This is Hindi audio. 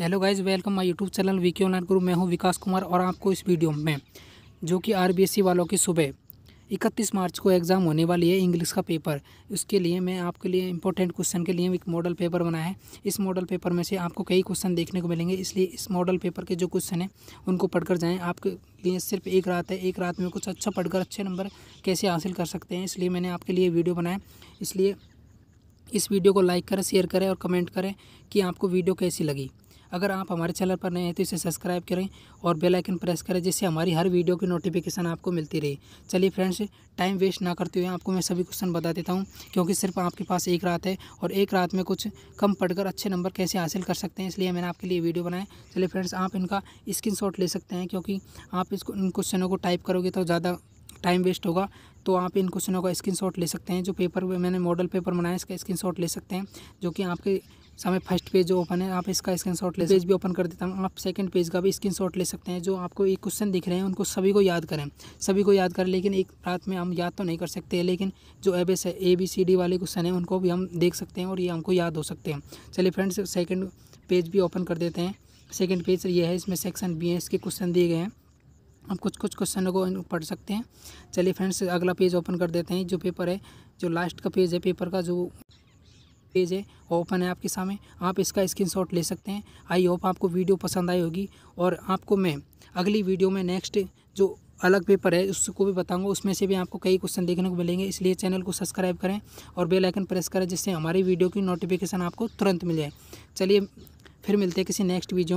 hello guys welcome my YouTube channel V K online Guru मैं हूं विकास कुमार और आपको इस वीडियो में जो कि आरबीएससी वालों की सुबह 31 मार्च को एग्ज़ाम होने वाली है इंग्लिश का पेपर उसके लिए मैं आपके लिए इंपॉर्टेंट क्वेश्चन के लिए एक मॉडल पेपर बनाया है इस मॉडल पेपर में से आपको कई क्वेश्चन देखने को मिलेंगे इसलिए इस मॉडल पेपर के जो क्वेश्चन हैं उनको पढ़कर जाएँ आपके लिए सिर्फ एक रात है एक रात में कुछ अच्छा पढ़कर अच्छे नंबर कैसे हासिल कर सकते हैं इसलिए मैंने आपके लिए वीडियो बनाया इसलिए इस वीडियो को लाइक करें शेयर करें और कमेंट करें कि आपको वीडियो कैसी लगी अगर आप हमारे चैनल पर नए हैं तो इसे सब्सक्राइब करें और बेल आइकन प्रेस करें जिससे हमारी हर वीडियो की नोटिफिकेशन आपको मिलती रहे चलिए फ्रेंड्स टाइम वेस्ट ना करते हुए आपको मैं सभी क्वेश्चन बता देता हूँ क्योंकि सिर्फ आपके पास एक रात है और एक रात में कुछ कम पढ़कर अच्छे नंबर कैसे हासिल कर सकते हैं इसलिए मैंने आपके लिए वीडियो बनाया चलिए फ्रेंड्स आप इनका स्क्रीन ले सकते हैं क्योंकि आप इस क्वेश्चनों को टाइप करोगे तो ज़्यादा टाइम वेस्ट होगा तो आप इन क्वेश्चनों का स्क्रीनशॉट ले सकते हैं जो पेपर मैंने मॉडल पेपर बनाया इसका स्क्रीनशॉट ले सकते हैं जो कि आपके समय फर्स्ट पेज जो ओपन है आप इसका स्क्रीनशॉट ले पेज भी ओपन कर देता हूँ आप सेकंड पेज का भी स्क्रीनशॉट ले सकते हैं जो आपको एक क्वेश्चन दिख रहे हैं उनको सभी को याद करें सभी को याद करें लेकिन एक रात में हम याद तो नहीं कर सकते लेकिन जो एब है ए बी सी डी वाले क्वेश्चन हैं उनको भी हम देख सकते हैं और ये हमको याद हो सकते हैं चलिए फ्रेंड्स सेकेंड पेज भी ओपन कर देते हैं सेकेंड पेज ये है इसमें सेक्शन बी है इसके क्वेश्चन दिए गए हैं आप कुछ कुछ क्वेश्चनों को पढ़ सकते हैं चलिए फ्रेंड्स अगला पेज ओपन कर देते हैं जो पेपर है जो लास्ट का पेज है पेपर का जो पेज है ओपन है आपके सामने आप इसका स्क्रीनशॉट ले सकते हैं आई होप आपको वीडियो पसंद आई होगी और आपको मैं अगली वीडियो में नेक्स्ट जो अलग पेपर है उसको भी बताऊंगा उसमें से भी आपको कई क्वेश्चन देखने को मिलेंगे इसलिए चैनल को सब्सक्राइब करें और बेल आइकन प्रेस करें जिससे हमारी वीडियो की नोटिफिकेशन आपको तुरंत मिल जाए चलिए फिर मिलते हैं किसी नेक्स्ट वीडियो में